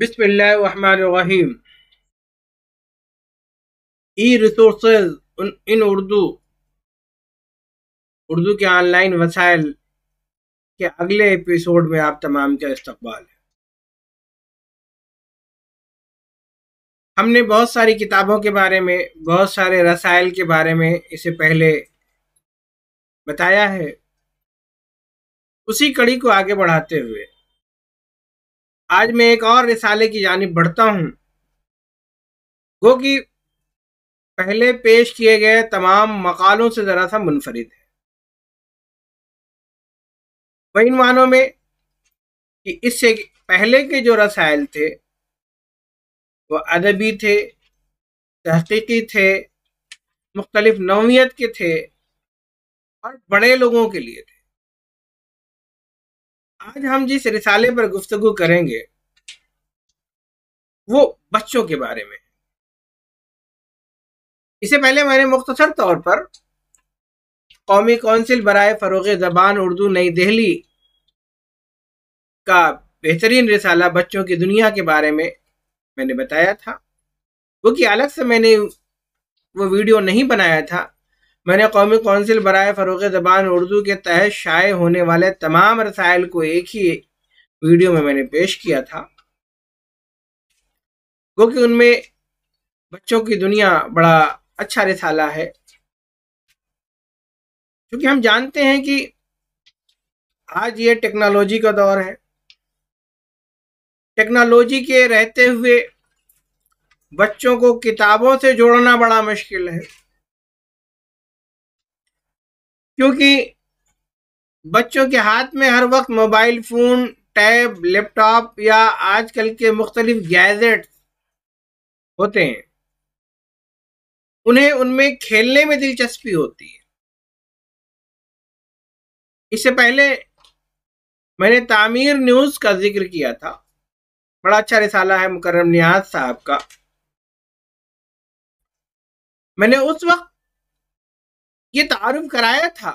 बिस्मिल्लाहिर्रहमानिर्रहीम e resource in Urdu Urdu के online वसाइल के अगले एपिसोड में आप तमाम का इस्तकबाल है हमने बहुत सारी किताबों के बारे में बहुत सारे रसायल के बारे में इसे पहले बताया है उसी कड़ी को आगे बढ़ाते हुए आज मैं एक और रिसाले की जानब बढ़ता हूँ वो कि पहले पेश किए गए तमाम मकालों से ज़रा सा मुनफरद है वही इन मानों में कि इससे पहले के जो रसायल थे वो अदबी थे तहकीकी थे मुख्तलिफ नौत के थे और बड़े लोगों के लिए थे आज हम जिस रिसाले पर गुफ्तगु करेंगे वो बच्चों के बारे में इससे पहले मैंने मुख्तसर तौर पर कौमी कौंसिल बरए फ़रोग ज़बान उर्दू नई दिल्ली का बेहतरीन रिसाला बच्चों की दुनिया के बारे में मैंने बताया था वो कि अलग से मैंने वो वीडियो नहीं बनाया था मैंने कौमी कौंसिल बरए फ़रोग ज़बान उर्दू के तहत शाये होने वाले तमाम रसायल को एक ही वीडियो में मैंने पेश किया था क्योंकि उनमें बच्चों की दुनिया बड़ा अच्छा रिसाला है क्योंकि हम जानते हैं कि आज ये टेक्नोलॉजी का दौर है टेक्नोलॉजी के रहते हुए बच्चों को किताबों से जोड़ना बड़ा मुश्किल है क्योंकि बच्चों के हाथ में हर वक्त मोबाइल फ़ोन टैब लैपटॉप या आजकल के मुख्तलिफ गैजेट्स होते हैं उन्हें उनमें खेलने में दिलचस्पी होती है इससे पहले मैंने तामीर न्यूज़ का जिक्र किया था बड़ा अच्छा रिसाला है मुकर्रम नियाज साहब का मैंने उस वक्त ये तारुफ तो कराया था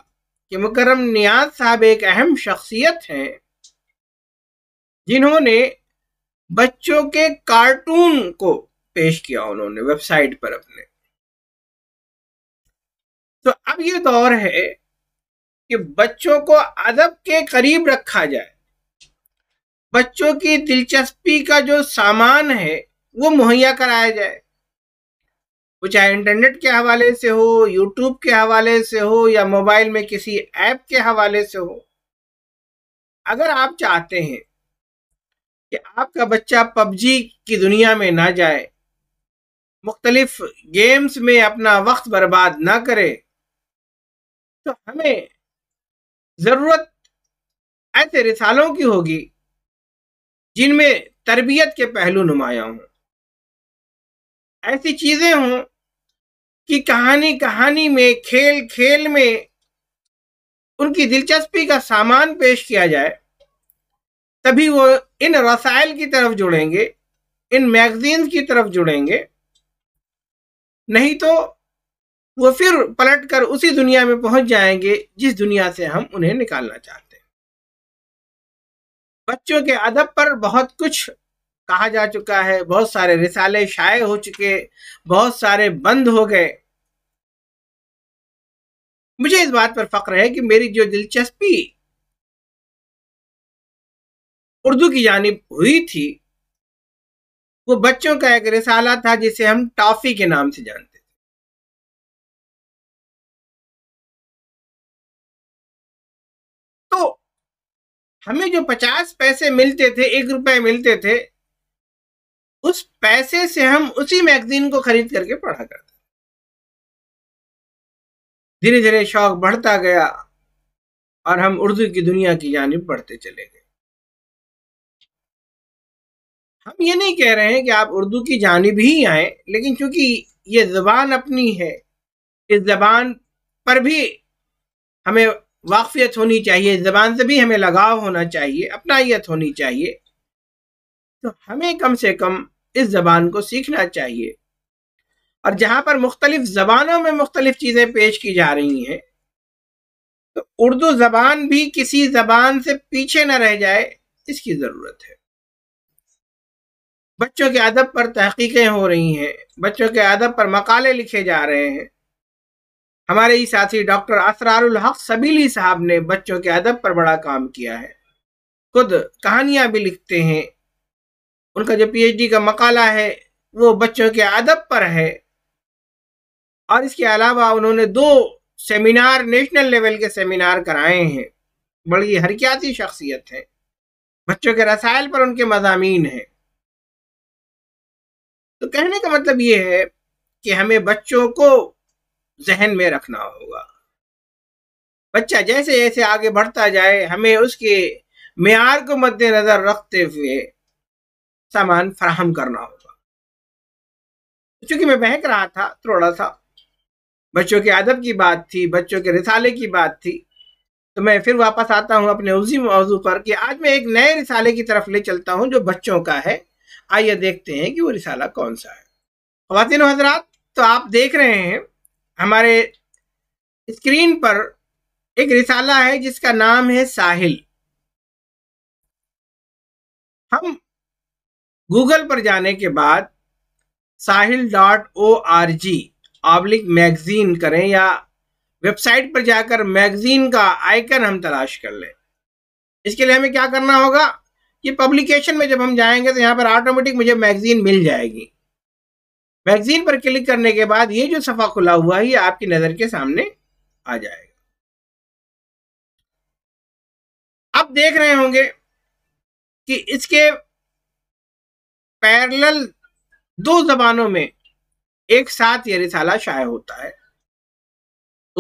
कि मुकरम नियाज साहब एक अहम शख्सियत हैं जिन्होंने बच्चों के कार्टून को पेश किया उन्होंने वेबसाइट पर अपने तो अब ये दौर है कि बच्चों को अदब के करीब रखा जाए बच्चों की दिलचस्पी का जो सामान है वो मुहैया कराया जाए वो चाहे इंटरनेट के हवाले से हो यूट्यूब के हवाले से हो या मोबाइल में किसी ऐप के हवाले से हो अगर आप चाहते हैं कि आपका बच्चा पबजी की दुनिया में ना जाए मुख्तलिफ गेम्स में अपना वक्त बर्बाद ना करे तो हमें ज़रूरत ऐसे रिसालों की होगी जिनमें तरबियत के पहलू नुमाया हों ऐसी चीज़ें हों कि कहानी कहानी में खेल खेल में उनकी दिलचस्पी का सामान पेश किया जाए तभी वो इन रसायल की तरफ जुड़ेंगे इन मैगजीन की तरफ जुड़ेंगे नहीं तो वो फिर पलट कर उसी दुनिया में पहुंच जाएंगे जिस दुनिया से हम उन्हें निकालना चाहते हैं बच्चों के अदब पर बहुत कुछ कहा जा चुका है बहुत सारे रिसाले शाये हो चुके बहुत सारे बंद हो गए मुझे इस बात पर फक्र है कि मेरी जो दिलचस्पी उर्दू की जानब हुई थी वो बच्चों का एक रिसाला था जिसे हम टॉफी के नाम से जानते थे तो हमें जो पचास पैसे मिलते थे एक रुपए मिलते थे उस पैसे से हम उसी मैगजीन को खरीद करके पढ़ा करते धीरे धीरे शौक बढ़ता गया और हम उर्दू की दुनिया की जानब बढ़ते चले गए हम ये नहीं कह रहे हैं कि आप उर्दू की जानब ही आए लेकिन चूंकि ये जबान अपनी है इस जबान पर भी हमें वाकफियत होनी चाहिए जबान से भी हमें लगाव होना चाहिए अपनाइत होनी चाहिए तो हमें कम से कम इस जबान को सीखना चाहिए और जहां पर मुख्तलिफ जबानों में मुख्तलिफ चीजें पेश की जा रही हैं तो उर्दू जबान भी किसी जबान से पीछे ना रह जाए इसकी जरूरत है बच्चों के अदब पर तहकीकें हो रही हैं बच्चों के अदब पर मकाले लिखे जा रहे हैं हमारे ही साथी डॉक्टर असरारुल हक सबीली साहब ने बच्चों के अदब पर बड़ा काम किया है खुद कहानियां भी लिखते हैं उनका जो पीएचडी का मकाला है वो बच्चों के अदब पर है और इसके अलावा उन्होंने दो सेमिनार नेशनल लेवल के सेमिनार कराए हैं बड़ी हरकियाती शख्सियत है बच्चों के रसायल पर उनके मजामी हैं तो कहने का मतलब ये है कि हमें बच्चों को जहन में रखना होगा बच्चा जैसे जैसे आगे बढ़ता जाए हमें उसके मैार को मद्देनजर रखते हुए सामान फराहम करना होगा चूंकि मैं बहक रहा था थोड़ा सा बच्चों के अदब की बात थी बच्चों के रिसाले की बात थी तो मैं फिर वापस आता हूँ अपने उसी मौजू पर कि आज मैं एक नए रिसाले की तरफ ले चलता हूँ जो बच्चों का है आइए देखते हैं कि वो रिसाला कौन सा है खातिन हजरात तो आप देख रहे हैं हमारे स्क्रीन पर एक रिसाला है जिसका नाम है साहिल हम गूगल पर जाने के बाद Sahil dot O R G oblique magazine करें या वेबसाइट पर जाकर मैगजीन का आइकन हम तलाश कर लें इसके लिए हमें क्या करना होगा ये पब्लिकेशन में जब हम जाएंगे तो यहाँ पर ऑटोमेटिक मुझे मैगजीन मिल जाएगी मैगजीन पर क्लिक करने के बाद ये जो सफ़ा खुला हुआ है ये आपकी नज़र के सामने आ जाएगा अब देख रहे होंगे कि इसके पैरेलल दो जबानों में एक साथ ये रिसाला शाया होता है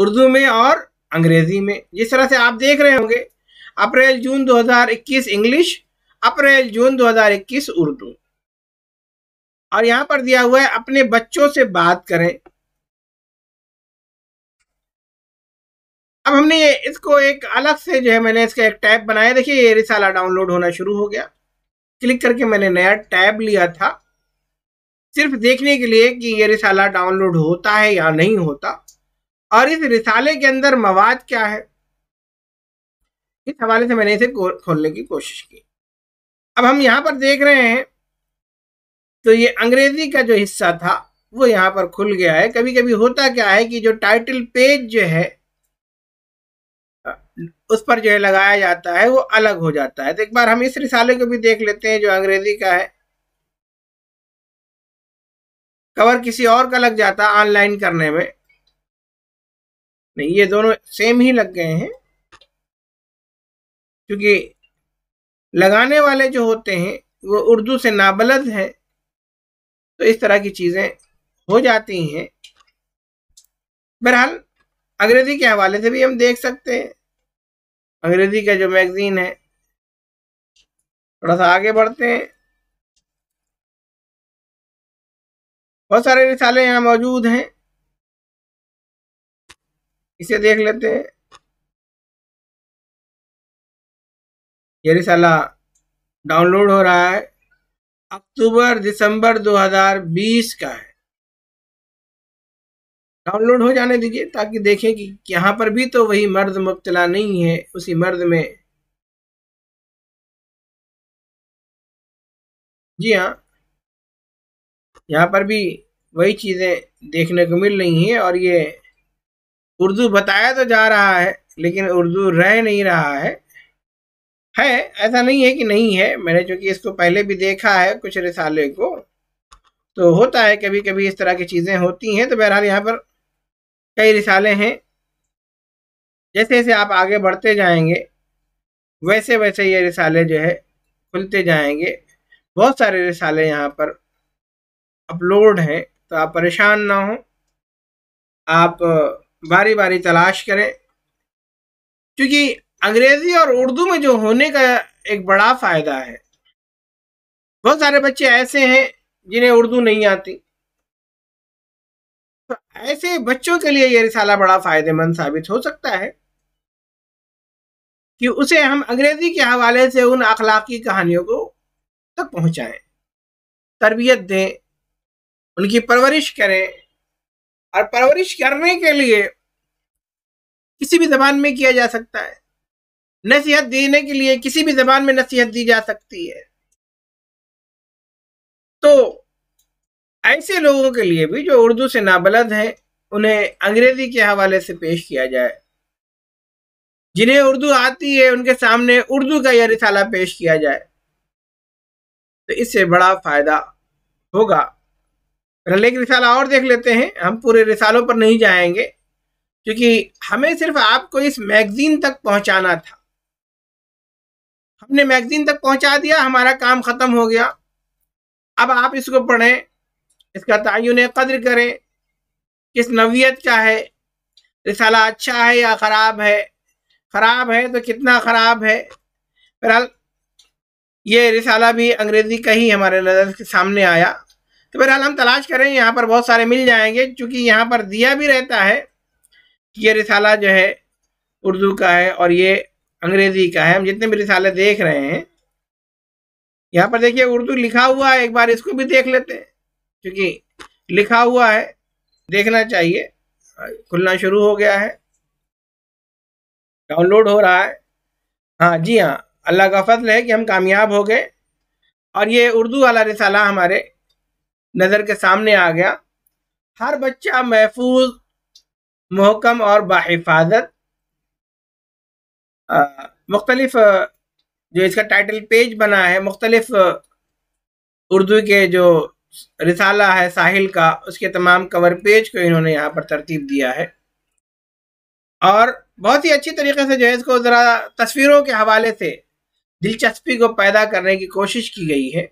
उर्दू में और अंग्रेजी में जिस तरह से आप देख रहे होंगे अप्रैल जून 2021 इंग्लिश अप्रैल जून 2021 उर्दू और यहां पर दिया हुआ है अपने बच्चों से बात करें अब हमने इसको एक अलग से जो है मैंने इसका एक टैब बनाया देखिए ये रिसाला डाउनलोड होना शुरू हो गया क्लिक करके मैंने नया टैब लिया था सिर्फ देखने के लिए कि ये रिसाला डाउनलोड होता है या नहीं होता और इस रिसाले के अंदर मवाद क्या है इस हवाले से मैंने इसे खोलने की कोशिश की अब हम यहाँ पर देख रहे हैं तो ये अंग्रेजी का जो हिस्सा था वो यहाँ पर खुल गया है कभी कभी होता क्या है कि जो टाइटल पेज जो है उस पर जो है लगाया जाता है वो अलग हो जाता है तो एक बार हम इस रिसाले को भी देख लेते हैं जो अंग्रेजी का है कवर किसी और का लग जाता है ऑनलाइन करने में नहीं ये दोनों सेम ही लग गए हैं क्योंकि लगाने वाले जो होते हैं वो उर्दू से नाबलद हैं तो इस तरह की चीज़ें हो जाती हैं बहरहाल अंग्रेजी के हवाले से भी हम देख सकते हैं अंग्रेजी का जो मैगजीन है थोड़ा सा आगे बढ़ते हैं बहुत सारे रिसाले यहाँ मौजूद हैं इसे देख लेते हैं ये रिसाला डाउनलोड हो रहा है अक्टूबर दिसंबर 2020 का है डाउनलोड हो जाने दीजिए ताकि देखें कि यहाँ पर भी तो वही मर्द मुबतला नहीं है उसी मर्द में जी हाँ यहाँ पर भी वही चीज़ें देखने को मिल रही हैं और ये उर्दू बताया तो जा रहा है लेकिन उर्दू रह नहीं रहा है है ऐसा नहीं है कि नहीं है मैंने चूँकि इसको पहले भी देखा है कुछ रिसाले को तो होता है कभी कभी इस तरह की चीज़ें होती हैं तो बहरहाल यहाँ पर कई रिसाले हैं जैसे जैसे आप आगे बढ़ते जाएंगे वैसे वैसे ये रिसाले जो है खुलते जाएंगे बहुत सारे रिसाले यहाँ पर अपलोड हैं तो आप परेशान ना हो आप बारी बारी तलाश करें क्योंकि अंग्रेज़ी और उर्दू में जो होने का एक बड़ा फ़ायदा है बहुत सारे बच्चे ऐसे हैं जिन्हें उर्दू नहीं आती तो ऐसे बच्चों के लिए यह रिसाला बड़ा फायदेमंद साबित हो सकता है कि उसे हम अंग्रेजी के हवाले से उन अखलाकी कहानियों को तक पहुंचाएं तरबियत दें उनकी परवरिश करें और परवरिश करने के लिए किसी भी जबान में किया जा सकता है नसीहत देने के लिए किसी भी जबान में नसीहत दी जा सकती है तो ऐसे लोगों के लिए भी जो उर्दू से नाबलद हैं उन्हें अंग्रेजी के हवाले से पेश किया जाए जिन्हें उर्दू आती है उनके सामने उर्दू का यह रिसाला पेश किया जाए तो इससे बड़ा फायदा होगा रल एक रिसाला और देख लेते हैं हम पूरे रिसालों पर नहीं जाएंगे क्योंकि हमें सिर्फ आपको इस मैगजीन तक पहुंचाना था हमने मैगजीन तक पहुंचा दिया हमारा काम खत्म हो गया अब आप इसको पढ़ें इसका तयन कदर करें किस नवीयत का है रिसाला अच्छा है या ख़राब है ख़राब है तो कितना ख़राब है बहरहाल ये रिसाला भी अंग्रेज़ी का ही हमारे नज़र के सामने आया तो बहरहाल हम तलाश करें यहाँ पर बहुत सारे मिल जाएंगे क्योंकि यहाँ पर दिया भी रहता है कि ये रिसाला जो है उर्दू का है और ये अंग्रेज़ी का है हम जितने भी रिसाले देख रहे हैं यहाँ पर देखिए उर्दू लिखा हुआ है एक बार इसको भी देख लेते हैं क्योंकि लिखा हुआ है देखना चाहिए खुलना शुरू हो गया है डाउनलोड हो रहा है हाँ जी हाँ अल्लाह का फजल है कि हम कामयाब हो गए और ये उर्दू वाला रिसाला हमारे नज़र के सामने आ गया हर बच्चा महफूज महकम और बाहिफाजत मुख्तलिफ जो इसका टाइटल पेज बना है मुख्तलिफ उर्दू के जो रिसाला है साहिल का उसके तमाम कवर पेज को इन्होंने यहाँ पर तरतीब दिया है और बहुत ही अच्छी तरीके से जो है इसको ज़रा तस्वीरों के हवाले से दिलचस्पी को पैदा करने की कोशिश की गई है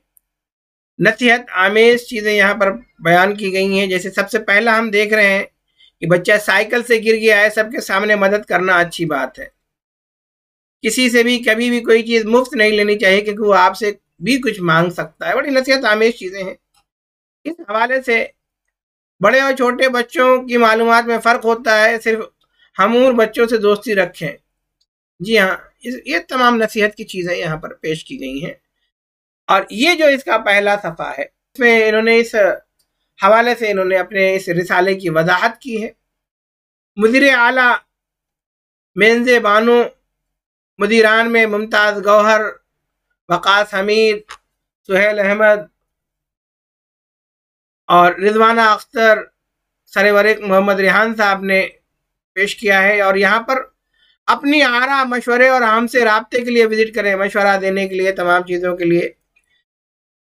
नसीहत आमेज चीज़ें यहाँ पर बयान की गई हैं जैसे सबसे पहला हम देख रहे हैं कि बच्चा साइकिल से गिर गया है सबके सामने मदद करना अच्छी बात है किसी से भी कभी भी कोई चीज़ मुफ्त नहीं लेनी चाहिए क्योंकि वो आपसे भी कुछ मांग सकता है बड़ी नसीहत आमेज चीज़ें हैं इस हवाले से बड़े और छोटे बच्चों की मालूम में फ़र्क होता है सिर्फ हम उम्र बच्चों से दोस्ती रखें जी हाँ इस ये तमाम नसीहत की चीज़ें यहाँ पर पेश की गई हैं और ये जो इसका पहला सफ़ा है इसमें इन्होंने इस हवाले से इन्होंने अपने इस रिसाले की वजाहत की है मुदिर आला मेंज बानो मदीरान में मुमताज़ गौहर वक़ास हमीद सुहेल अहमद और रिजवाना अख्तर सरेवरिक मोहम्मद रिहान साहब ने पेश किया है और यहाँ पर अपनी आरा मशवरे और हमसे रबते के लिए विज़िट करें मशवरा देने के लिए तमाम चीज़ों के लिए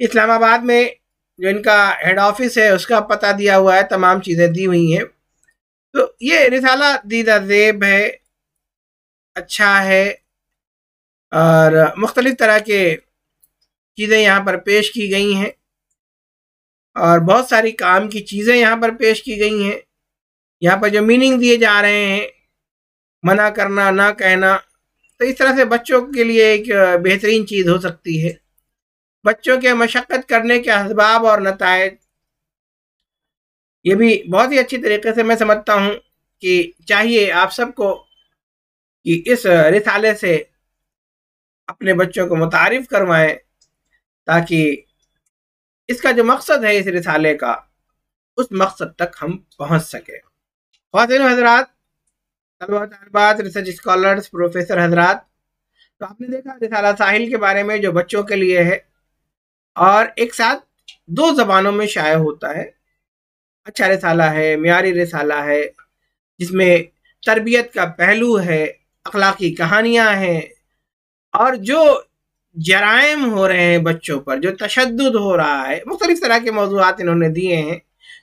इस्लामाबाद में जो इनका हेड ऑफिस है उसका पता दिया हुआ है तमाम चीज़ें दी हुई हैं तो ये रिसाला दीदा जेब है अच्छा है और मुख्तलिफ़ तरह के चीज़ें यहाँ पर पेश की गई हैं और बहुत सारी काम की चीज़ें यहाँ पर पेश की गई हैं यहाँ पर जो मीनिंग दिए जा रहे हैं मना करना ना कहना तो इस तरह से बच्चों के लिए एक बेहतरीन चीज़ हो सकती है बच्चों के मशक्क़त करने के इसबाब और नतज ये भी बहुत ही अच्छी तरीके से मैं समझता हूँ कि चाहिए आप सबको कि इस रिसाले से अपने बच्चों को मुतारफ़ करवाएं ताकि इसका जो मकसद है इस रिसाले का उस मकसद तक हम पहुंच सके खातिन हजरात रिसर्च स्कॉलर्स प्रोफेसर हजरात तो आपने देखा रिसाला साहिल के बारे में जो बच्चों के लिए है और एक साथ दो जबानों में शाया होता है अच्छा रिसाला है मीरी रिसाला है जिसमें तरबियत का पहलू है अखलाकी कहानियाँ हैं और जो जराइम हो रहे हैं बच्चों पर जो तशद हो रहा है मुख्तलिफ तरह के मौजूद इन्होंने दिए हैं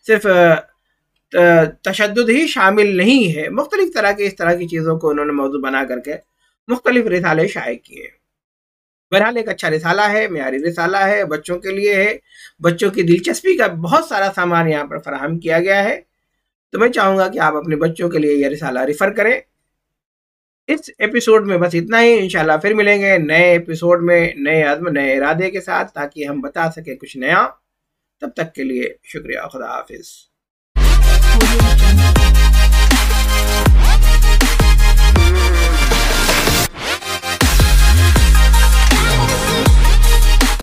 सिर्फ तशद ही शामिल नहीं है मुख्तलिफ तरह के इस तरह की चीज़ों को उन्होंने मौजू बना करके मुख्तलिफ रिसाले शाये किए बहरहाल एक अच्छा रिसाला है मैारी रिसाला है बच्चों के लिए है बच्चों की दिलचस्पी का बहुत सारा सामान यहाँ पर फराहम किया गया है तो मैं चाहूँगा कि आप अपने बच्चों के लिए यह रिसाला रिफ़र करें इस एपिसोड में बस इतना ही इंशाल्लाह फिर मिलेंगे नए एपिसोड में नए आजम नए इरादे के साथ ताकि हम बता सके कुछ नया तब तक के लिए शुक्रिया खुदा हाफिज़